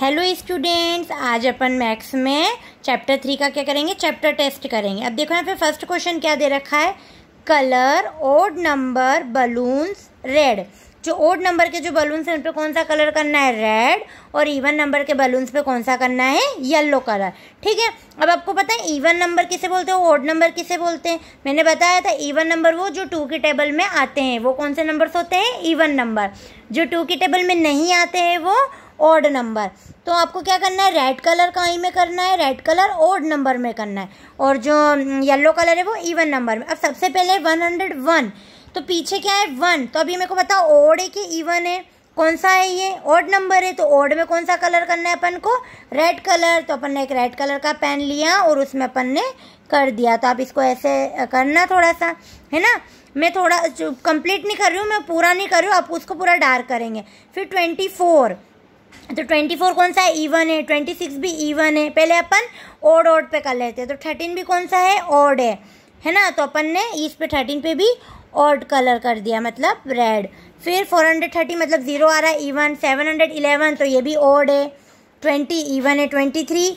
hello students आज अपन maths में चैप्टर थ्री का क्या करेंगे चैप्टर टेस्ट करेंगे अब देखो यहाँ पे फर्स्ट क्वेश्चन क्या दे रखा है colour odd number balloons red जो ओड नंबर के जो बलून्स हैं उन पर कौन सा कलर करना है रेड और इवन नंबर के बलून्स पे कौन सा करना है येलो कलर ठीक है अब आपको पता है इवन नंबर किसे बोलते हैं ओड नंबर किसे बोलते हैं मैंने बताया था इवन नंबर वो जो टू के टेबल में आते हैं वो कौन से नंबर्स होते हैं इवन नंबर जो टू की टेबल में नहीं आते हैं वो ऑड नंबर तो आपको क्या करना है रेड कलर का ही में करना है रेड कलर ओड नंबर में करना है और जो येलो हम्म, कलर है वो इवन नंबर में अब सबसे पहले वन हंड्रेड वन तो पीछे क्या है वन तो अभी मेरे को बताओ ओड है कि इवन है कौन सा है ये ओड नंबर है तो ओड में कौन सा कलर करना है अपन को रेड कलर तो अपन ने एक रेड कलर का पेन लिया और उसमें अपन ने कर दिया तो आप इसको ऐसे करना थोड़ा सा है ना मैं थोड़ा कंप्लीट नहीं कर रही हूँ मैं पूरा नहीं कर रही हूँ आप उसको पूरा डार्क करेंगे फिर ट्वेंटी फोर तो ट्वेंटी फोर कौन सा है ईवन है ट्वेंटी सिक्स भी ईवन है पहले अपन ओड ओड पे कर लेते हैं तो थर्टीन भी कौन सा है ओड है है ना तो अपन ने इस पे थर्टीन पे भी ओड कलर कर दिया मतलब रेड फिर फोर हंड्रेड थर्टी मतलब ज़ीरो आ रहा है इवन सेवन हंड्रेड इलेवन तो ये भी ओड है ट्वेंटी इवन है twenty three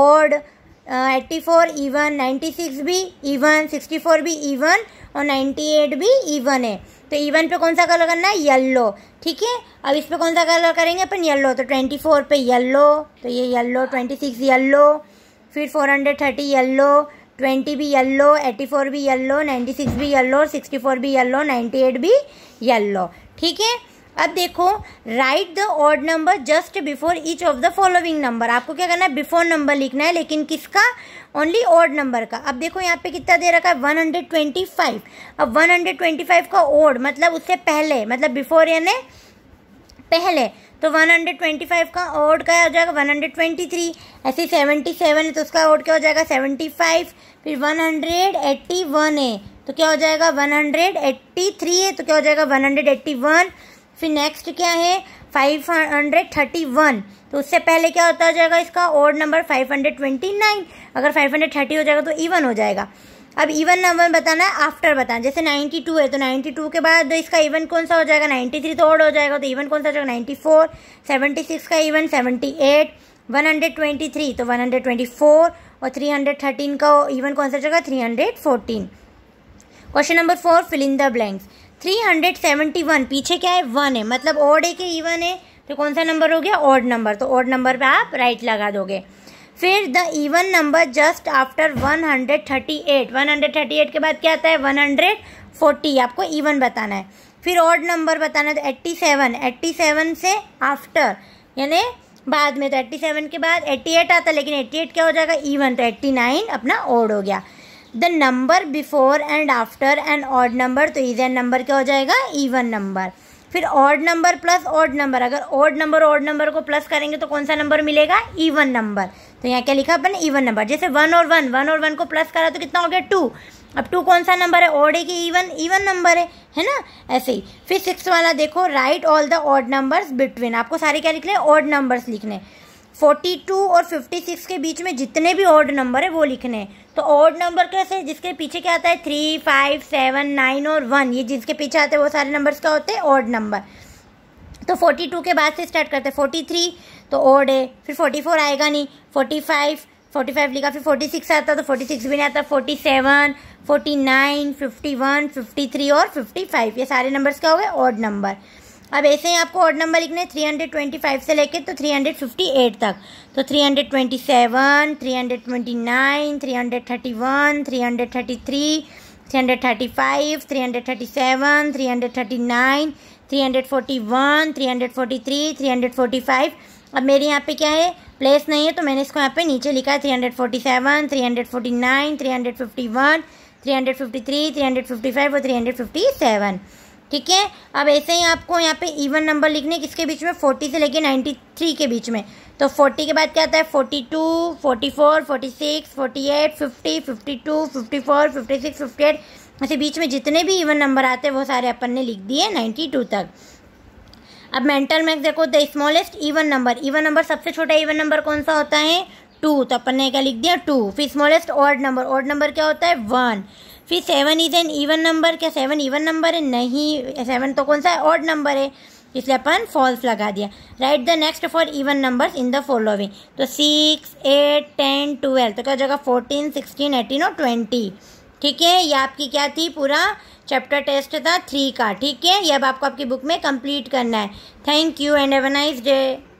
odd eighty four even ninety six भी इवन सिक्सटी फोर भी इवन और नाइन्टी एट भी इवन है तो इवन e पे कौन सा कलर करना है येल्लो ठीक है अब इस पर कौन सा कलर करेंगे अपन येल्लो तो ट्वेंटी फोर पे येल्लो तो ये येल्लो ट्वेंटी सिक्स येल्लो फिर four hundred thirty yellow twenty भी येल्लो एट्टी फोर भी येल्लो नाइन्टी सिक्स भी येल्लो सिक्सटी फोर भी येल्लो नाइन्टी एट भी येल्लो ठीक है अब देखो write the odd number just before each of the following number आपको क्या करना है बिफोर नंबर लिखना है लेकिन किसका ओनली ऑड नंबर का अब देखो यहाँ पे कितना दे रखा है 125 अब 125 का ओड मतलब उससे पहले मतलब बिफोर यानी पहले तो 125 का ओड क्या हो जाएगा 123 ऐसे 77 है तो उसका ओड क्या हो जाएगा 75 फिर 181 है तो क्या हो जाएगा 183 है तो क्या हो जाएगा 181 फिर नेक्स्ट क्या है फाइव हंड्रेड थर्टी वन तो उससे पहले क्या होता जाएगा इसका odd number five hundred twenty nine अगर फाइव हंड्रेड थर्टी हो जाएगा तो इवन हो जाएगा अब इवन नंबर बताना है आफ्टर बताना जैसे नाइन्टी टू है तो नाइन्टी टू के बाद इसका इवन कौन सा हो जाएगा नाइन्टी थ्री तो ओड हो जाएगा तो इवन कौन सा हो जाएगा नाइन्टी फोर सेवेंटी सिक्स का even seventy eight one hundred twenty three तो वन हंड्रेड ट्वेंटी फोर और थ्री हंड्रेड थर्टीन का इवन कौन सा हो जाएगा three hundred fourteen question number four fill in the blanks three hundred seventy one पीछे क्या है वन है मतलब ऑड है कि ईवन है तो कौन सा नंबर हो गया ऑड नंबर तो ऑड नंबर पे आप राइट लगा दोगे फिर the even number just after 138 138 के बाद क्या आता है 140 आपको इवन बताना है फिर ऑड नंबर बताना है तो 87 87 से आफ्टर यानी बाद में तो 87 के बाद 88 आता है लेकिन 88 क्या हो जाएगा इवन तो 89 अपना ऑड हो गया the number before and after and odd number तो इवन नंबर क्या हो जाएगा इवन नंबर फिर odd number plus odd number अगर ऑड नंबर ऑड नंबर को प्लस करेंगे तो कौन सा नंबर मिलेगा इवन नंबर तो यहाँ क्या लिखा अपन इवन नंबर जैसे वन और वन वन और वन को प्लस करा तो कितना हो गया टू अब टू कौन सा नंबर है ऑड है कि इवन इवन नंबर है है ना ऐसे ही फिर सिक्स वाला देखो write all the odd numbers between आपको सारे क्या लिखने ऑड नंबर्स लिखने फोर्टी टू और फिफ्टी सिक्स के बीच में जितने भी ऑड नंबर है वो लिखने हैं तो ऑड नंबर कैसे जिसके पीछे क्या आता है थ्री फाइव सेवन नाइन और वन ये जिसके पीछे आते हैं वो सारे नंबर्स क्या होते हैं ऑड नंबर तो फोर्टी टू के बाद से स्टार्ट करते हैं फोर्टी थ्री तो ऑड है फिर फोर्टी फोर आएगा नहीं फोर्टी फाइव फोर्टी फाइव लिखा फिर फोर्टी सिक्स आता तो फोर्टी सिक्स भी नहीं आता forty seven forty nine fifty one fifty three और फिफ्टी फाइव ये सारे नंबर्स क्या हो गए ऑड नंबर अब ऐसे ही आपको ऑर्ड नंबर लिखने थ्री हंड्रेड ट्वेंटी फाइव से लेके तो थ्री हंड्रेड फिफ्टी एट तक तो three hundred twenty seven three hundred twenty nine three hundred thirty one three hundred thirty three three hundred thirty five three hundred thirty seven three hundred thirty nine three hundred forty one three hundred forty three three hundred forty five अब मेरे यहाँ पे क्या है place नहीं है तो मैंने इसको यहाँ पे नीचे लिखा है three hundred forty seven three hundred forty nine three hundred fifty one three hundred fifty three three hundred fifty five और थ्री हंड्रेड फिफ्टी सेवन ठीक है अब ऐसे ही आपको यहाँ पे इवन नंबर लिखने किसके बीच में फोर्टी से लेके नाइन्टी थ्री के बीच में तो फोर्टी के बाद क्या आता है forty two forty four forty six forty eight fifty fifty two fifty four fifty six fifty eight ऐसे बीच में जितने भी इवन नंबर आते हैं वो सारे अपन ने लिख दिए नाइन्टी टू तक अब मेंटल मैक्स देखो the smallest even number even number सबसे छोटा इवन नंबर कौन सा होता है टू तो अपन ने क्या लिख दिया टू फिर smallest odd number odd number क्या होता है वन फिर seven is an even number क्या सेवन इवन नंबर है नहीं सेवन तो कौन सा है ऑड नंबर है इसलिए अपन फॉल्स लगा दिया write the next four even numbers in the following तो सिक्स एट टेन ट्वेल्व तो क्या जगह फोर्टीन सिक्सटीन एटीन और ट्वेंटी ठीक है ये आपकी क्या थी पूरा चैप्टर टेस्ट था थ्री का ठीक है ये अब आपको आपकी बुक में कंप्लीट करना है thank you and have a nice day